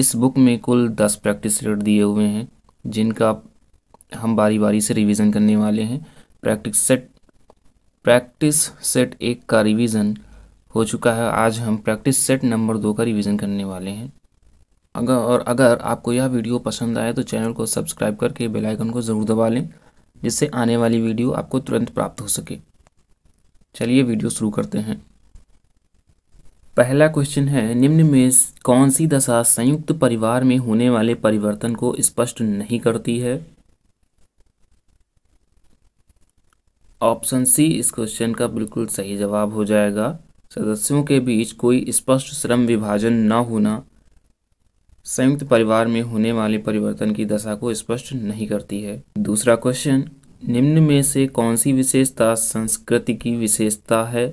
इस बुक में कुल दस प्रैक्टिस सेट दिए हुए हैं जिनका हम बारी बारी से रिवीजन करने वाले हैं प्रैक्टिस सेट प्रैक्टिस सेट एक का रिवीजन हो चुका है आज हम प्रैक्टिस सेट नंबर दो का रिवीजन करने वाले हैं अगर और अगर आपको यह वीडियो पसंद आए तो चैनल को सब्सक्राइब करके बेल आइकन को ज़रूर दबा लें जिससे आने वाली वीडियो आपको तुरंत प्राप्त हो सके चलिए वीडियो शुरू करते हैं पहला क्वेश्चन है निम्न में कौन सी दशा संयुक्त परिवार में होने वाले परिवर्तन को स्पष्ट नहीं करती है ऑप्शन सी इस क्वेश्चन का बिल्कुल सही जवाब हो जाएगा सदस्यों के बीच कोई स्पष्ट श्रम विभाजन न होना संयुक्त परिवार में होने वाले परिवर्तन की दशा को स्पष्ट नहीं करती है दूसरा क्वेश्चन निम्न में से कौन सी विशेषता संस्कृति की विशेषता है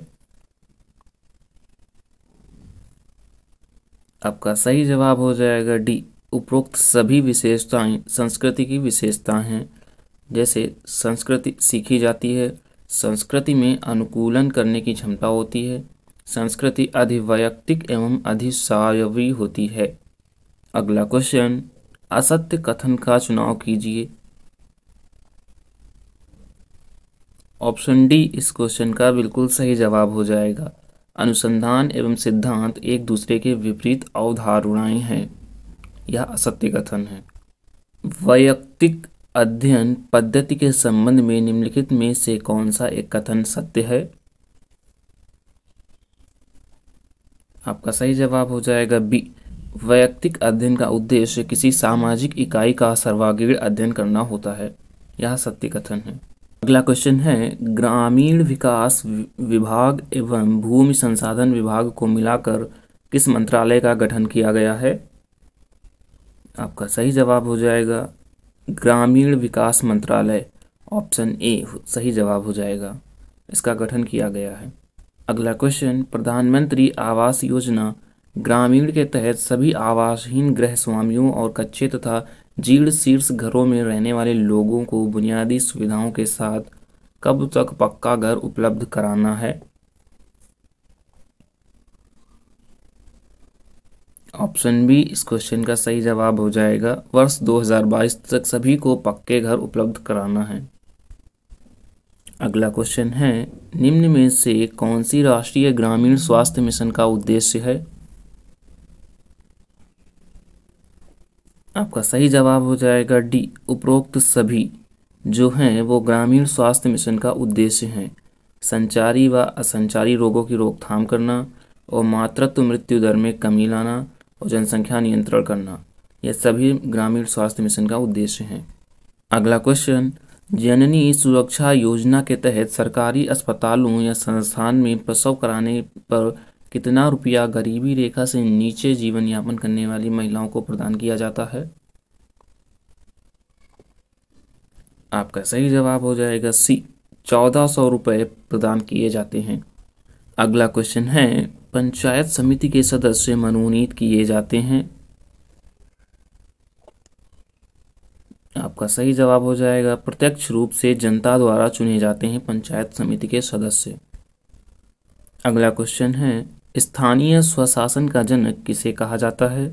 आपका सही जवाब हो जाएगा डी उपरोक्त सभी विशेषताएं संस्कृति की विशेषता हैं जैसे संस्कृति सीखी जाती है संस्कृति में अनुकूलन करने की क्षमता होती है संस्कृति अधिवैयक्तिक एवं अधिसायवी होती है अगला क्वेश्चन असत्य कथन का चुनाव कीजिए ऑप्शन डी इस क्वेश्चन का बिल्कुल सही जवाब हो जाएगा अनुसंधान एवं सिद्धांत एक दूसरे के विपरीत अवधारणाएं हैं यह असत्य कथन है वैयक्तिक अध्ययन पद्धति के संबंध में निम्नलिखित में से कौन सा एक कथन सत्य है आपका सही जवाब हो जाएगा बी वैयक्तिक अध्ययन का उद्देश्य किसी सामाजिक इकाई का सर्वागीण अध्ययन करना होता है यह सत्य कथन है अगला क्वेश्चन है ग्रामीण विकास विभाग एवं भूमि संसाधन विभाग को मिलाकर किस मंत्रालय का गठन किया गया है आपका सही जवाब हो जाएगा ग्रामीण विकास मंत्रालय ऑप्शन ए सही जवाब हो जाएगा इसका गठन किया गया है अगला क्वेश्चन प्रधानमंत्री आवास योजना ग्रामीण के तहत सभी आवासहीन गृह स्वामियों और कच्चे तथा जीर्ण शीर्ष घरों में रहने वाले लोगों को बुनियादी सुविधाओं के साथ कब तक पक्का घर उपलब्ध कराना है ऑप्शन बी इस क्वेश्चन का सही जवाब हो जाएगा वर्ष 2022 तक सभी को पक्के घर उपलब्ध कराना है अगला क्वेश्चन है निम्न में से कौन सी राष्ट्रीय ग्रामीण स्वास्थ्य मिशन का उद्देश्य है आपका सही जवाब हो जाएगा डी उपरोक्त सभी जो हैं वो ग्रामीण स्वास्थ्य मिशन का उद्देश्य हैं संचारी व असंचारी रोगों की रोकथाम करना और मातृत्व मृत्यु दर में कमी लाना और जनसंख्या नियंत्रण करना यह सभी ग्रामीण स्वास्थ्य मिशन का उद्देश्य हैं अगला क्वेश्चन जननी सुरक्षा योजना के तहत सरकारी अस्पतालों या संस्थान में प्रसव कराने पर कितना रुपया गरीबी रेखा से नीचे जीवन यापन करने वाली महिलाओं को प्रदान किया जाता है आपका सही जवाब हो जाएगा सी चौदह सौ रुपये प्रदान किए जाते हैं अगला क्वेश्चन है पंचायत समिति के सदस्य मनोनीत किए जाते हैं आपका सही जवाब हो जाएगा प्रत्यक्ष रूप से जनता द्वारा चुने जाते हैं पंचायत समिति के सदस्य अगला क्वेश्चन है स्थानीय स्वशासन का जनक किसे कहा जाता है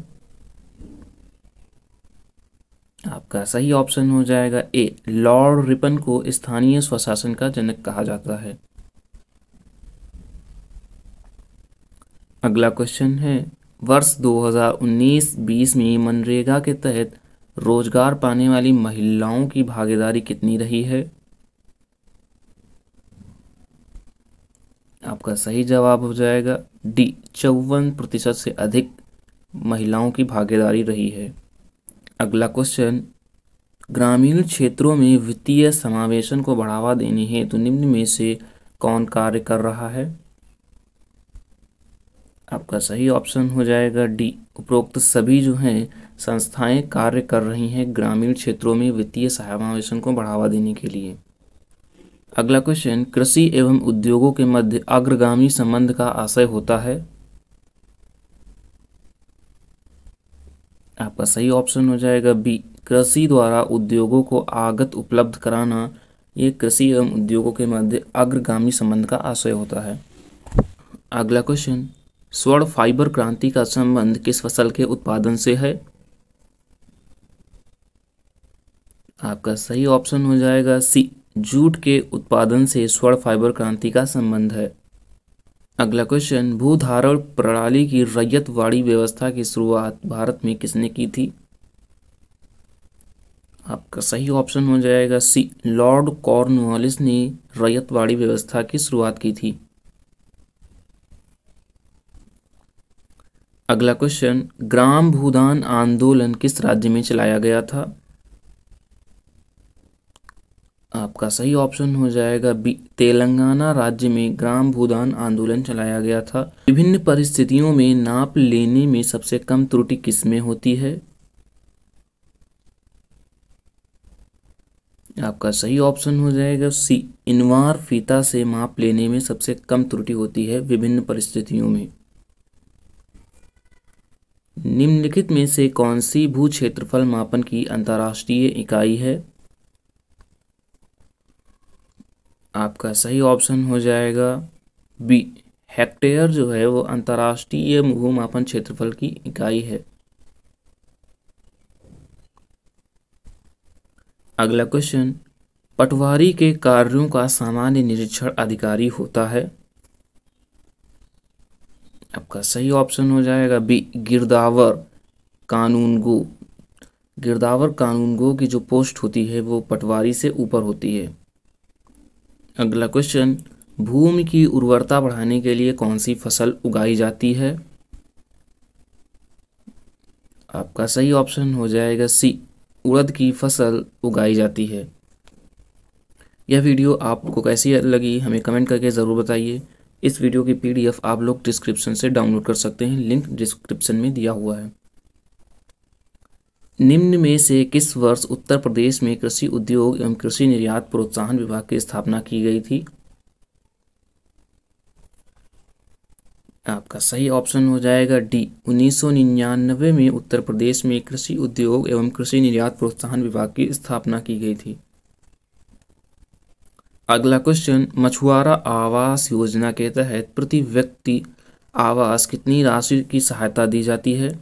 आपका सही ऑप्शन हो जाएगा ए लॉर्ड रिपन को स्थानीय स्वशासन का जनक कहा जाता है अगला क्वेश्चन है वर्ष 2019-20 में मनरेगा के तहत रोजगार पाने वाली महिलाओं की भागीदारी कितनी रही है आपका सही जवाब हो जाएगा डी चौवन प्रतिशत से अधिक महिलाओं की भागीदारी रही है अगला क्वेश्चन ग्रामीण क्षेत्रों में वित्तीय समावेशन को बढ़ावा देने हेतु तो निम्न में से कौन कार्य कर रहा है आपका सही ऑप्शन हो जाएगा डी उपरोक्त सभी जो हैं संस्थाएं कार्य कर रही हैं ग्रामीण क्षेत्रों में वित्तीय समावेशन को बढ़ावा देने के लिए अगला क्वेश्चन कृषि एवं उद्योगों के मध्य अग्रगामी संबंध का आशय होता है आपका सही ऑप्शन हो जाएगा बी कृषि द्वारा उद्योगों को आगत उपलब्ध कराना ये कृषि एवं उद्योगों के मध्य अग्रगामी संबंध का आशय होता है अगला क्वेश्चन स्वर्ण फाइबर क्रांति का संबंध किस फसल के उत्पादन से है आपका सही ऑप्शन हो जाएगा सी जूट के उत्पादन से स्वर्ण फाइबर क्रांति का संबंध है अगला क्वेश्चन भूधारण प्रणाली की रैयतवाड़ी व्यवस्था की शुरुआत भारत में किसने की थी आपका सही ऑप्शन हो जाएगा सी लॉर्ड कॉर्नवालिस ने रैयतवाड़ी व्यवस्था की शुरुआत की थी अगला क्वेश्चन ग्राम भूदान आंदोलन किस राज्य में चलाया गया था आपका सही ऑप्शन हो जाएगा बी तेलंगाना राज्य में ग्राम भूदान आंदोलन चलाया गया था विभिन्न परिस्थितियों में नाप लेने में सबसे कम त्रुटि किसमें होती है आपका सही ऑप्शन हो जाएगा सी इनवार फीता से माप लेने में सबसे कम त्रुटि होती है विभिन्न परिस्थितियों में निम्नलिखित में से कौन सी भू क्षेत्रफल मापन की अंतर्राष्ट्रीय इकाई है आपका सही ऑप्शन हो जाएगा बी हेक्टेयर जो है वो अंतर्राष्ट्रीय भूमापन क्षेत्रफल की इकाई है अगला क्वेश्चन पटवारी के कार्यों का सामान्य निरीक्षण अधिकारी होता है आपका सही ऑप्शन हो जाएगा बी गिरदावर कानून गो गिरदावर कानून गो की जो पोस्ट होती है वो पटवारी से ऊपर होती है अगला क्वेश्चन भूमि की उर्वरता बढ़ाने के लिए कौन सी फसल उगाई जाती है आपका सही ऑप्शन हो जाएगा सी उड़द की फसल उगाई जाती है यह वीडियो आपको कैसी लगी हमें कमेंट करके ज़रूर बताइए इस वीडियो की पीडीएफ आप लोग डिस्क्रिप्शन से डाउनलोड कर सकते हैं लिंक डिस्क्रिप्शन में दिया हुआ है निम्न में से किस वर्ष उत्तर प्रदेश में कृषि उद्योग एवं कृषि निर्यात प्रोत्साहन विभाग की स्थापना की गई थी आपका सही ऑप्शन हो जाएगा डी उन्नीस में उत्तर प्रदेश में कृषि उद्योग एवं कृषि निर्यात प्रोत्साहन विभाग की स्थापना की गई थी अगला क्वेश्चन मछुआरा आवास योजना के तहत प्रति व्यक्ति आवास कितनी राशि की सहायता दी जाती है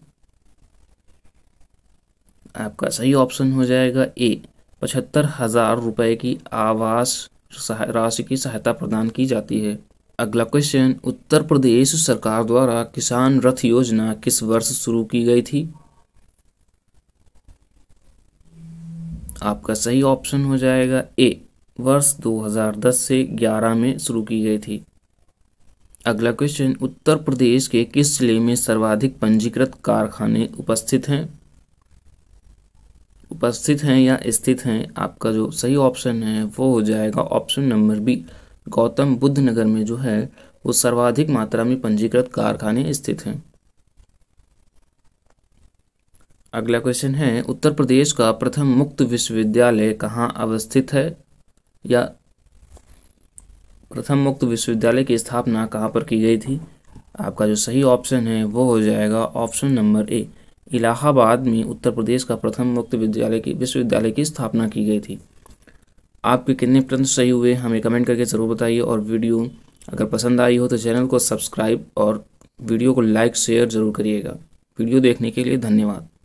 आपका सही ऑप्शन हो जाएगा ए पचहत्तर हज़ार रुपये की आवास राशि की सहायता प्रदान की जाती है अगला क्वेश्चन उत्तर प्रदेश सरकार द्वारा किसान रथ योजना किस वर्ष शुरू की गई थी आपका सही ऑप्शन हो जाएगा ए वर्ष 2010 से 11 में शुरू की गई थी अगला क्वेश्चन उत्तर प्रदेश के किस जिले में सर्वाधिक पंजीकृत कारखाने उपस्थित हैं उपस्थित हैं या स्थित हैं आपका जो सही ऑप्शन है वो हो जाएगा option number B Gautam Buddh Nagar में जो है वो सर्वाधिक मात्रा में पंजीकृत कारखाने स्थित हैं अगला क्वेश्चन है उत्तर प्रदेश का प्रथम मुक्त विश्वविद्यालय कहाँ अवस्थित है या प्रथम मुक्त विश्वविद्यालय की स्थापना कहाँ पर की गई थी आपका जो सही ऑप्शन है वो हो जाएगा ऑप्शन नंबर ए इलाहाबाद में उत्तर प्रदेश का प्रथम मुक्त विद्यालय की विश्वविद्यालय की स्थापना की गई थी आपके कितने प्रश्न सही हुए हमें कमेंट करके ज़रूर बताइए और वीडियो अगर पसंद आई हो तो चैनल को सब्सक्राइब और वीडियो को लाइक शेयर ज़रूर करिएगा वीडियो देखने के लिए धन्यवाद